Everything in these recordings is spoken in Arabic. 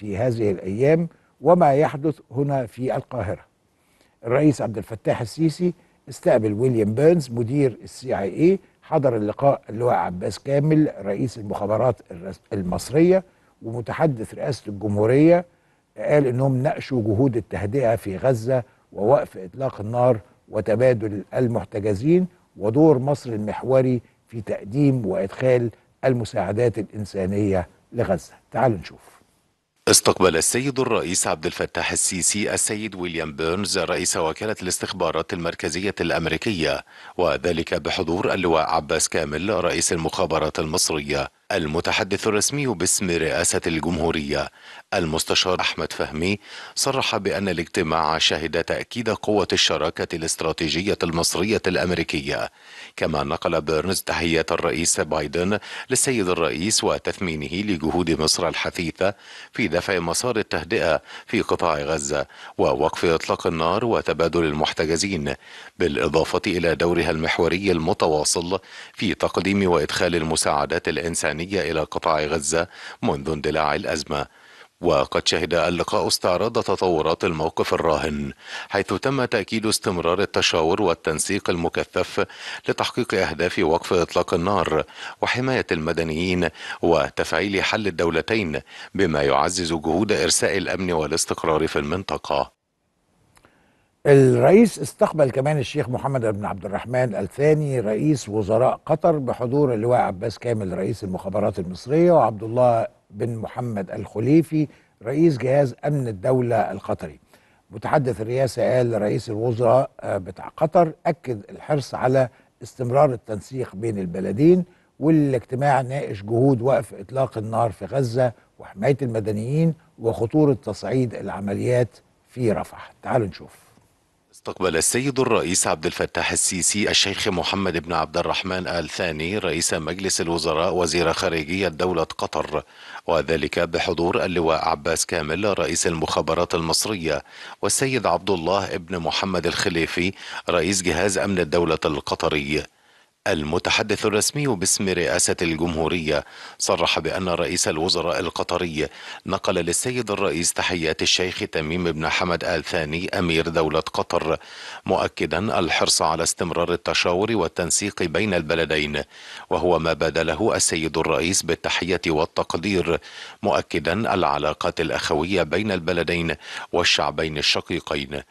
في هذه الأيام وما يحدث هنا في القاهرة الرئيس عبد الفتاح السيسي استقبل ويليام بيرنز مدير السي اي اي حضر اللقاء اللواء عباس كامل رئيس المخابرات المصرية ومتحدث رئاسة الجمهورية قال انهم ناقشوا جهود التهدئة في غزة ووقف اطلاق النار وتبادل المحتجزين ودور مصر المحوري في تقديم وادخال المساعدات الانسانية لغزة تعالوا نشوف استقبل السيد الرئيس عبد الفتاح السيسي السيد ويليام بيرنز رئيس وكالة الاستخبارات المركزية الأمريكية وذلك بحضور اللواء عباس كامل رئيس المخابرات المصرية المتحدث الرسمي باسم رئاسة الجمهورية المستشار أحمد فهمي صرح بأن الاجتماع شهد تأكيد قوة الشراكة الاستراتيجية المصرية الأمريكية كما نقل بيرنز تحية الرئيس بايدن للسيد الرئيس وتثمينه لجهود مصر الحثيثة في دفع مسار التهدئة في قطاع غزة ووقف إطلاق النار وتبادل المحتجزين بالإضافة إلى دورها المحوري المتواصل في تقديم وإدخال المساعدات الإنسانية الإنسانية إلى قطاع غزة منذ اندلاع الأزمة وقد شهد اللقاء استعراض تطورات الموقف الراهن حيث تم تأكيد استمرار التشاور والتنسيق المكثف لتحقيق أهداف وقف إطلاق النار وحماية المدنيين وتفعيل حل الدولتين بما يعزز جهود إرساء الأمن والاستقرار في المنطقة الرئيس استقبل كمان الشيخ محمد بن عبد الرحمن الثاني رئيس وزراء قطر بحضور اللواء عباس كامل رئيس المخابرات المصرية وعبد الله بن محمد الخليفي رئيس جهاز أمن الدولة القطري متحدث الرئاسة قال رئيس الوزراء آه، بتاع قطر أكد الحرص على استمرار التنسيق بين البلدين والاجتماع ناقش جهود وقف إطلاق النار في غزة وحماية المدنيين وخطورة تصعيد العمليات في رفح تعالوا نشوف استقبل السيد الرئيس عبد الفتاح السيسي الشيخ محمد بن عبد الرحمن آل ثاني رئيس مجلس الوزراء وزير خارجية دولة قطر وذلك بحضور اللواء عباس كامل رئيس المخابرات المصرية والسيد عبد الله بن محمد الخليفي رئيس جهاز أمن الدولة القطري المتحدث الرسمي باسم رئاسة الجمهورية صرح بأن رئيس الوزراء القطري نقل للسيد الرئيس تحيات الشيخ تميم بن حمد آل ثاني أمير دولة قطر مؤكدا الحرص على استمرار التشاور والتنسيق بين البلدين وهو ما بادله السيد الرئيس بالتحية والتقدير مؤكدا العلاقات الأخوية بين البلدين والشعبين الشقيقين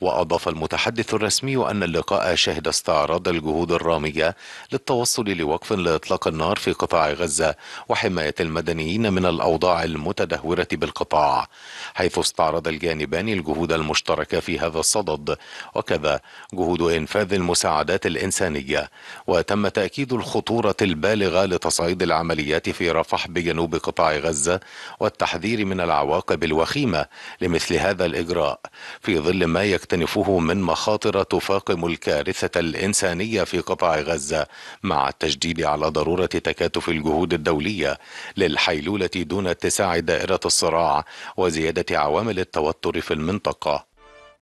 وأضاف المتحدث الرسمي أن اللقاء شهد استعراض الجهود الرامية للتوصل لوقف لإطلاق النار في قطاع غزة وحماية المدنيين من الأوضاع المتدهورة بالقطاع حيث استعرض الجانبان الجهود المشتركة في هذا الصدد وكذا جهود إنفاذ المساعدات الإنسانية وتم تأكيد الخطورة البالغة لتصعيد العمليات في رفح بجنوب قطاع غزة والتحذير من العواقب الوخيمة لمثل هذا الإجراء في ظل ما يكتب يكتنفه من مخاطر تفاقم الكارثة الإنسانية في قطاع غزة مع التشديد على ضرورة تكاتف الجهود الدولية للحيلولة دون اتساع دائرة الصراع وزيادة عوامل التوتر في المنطقة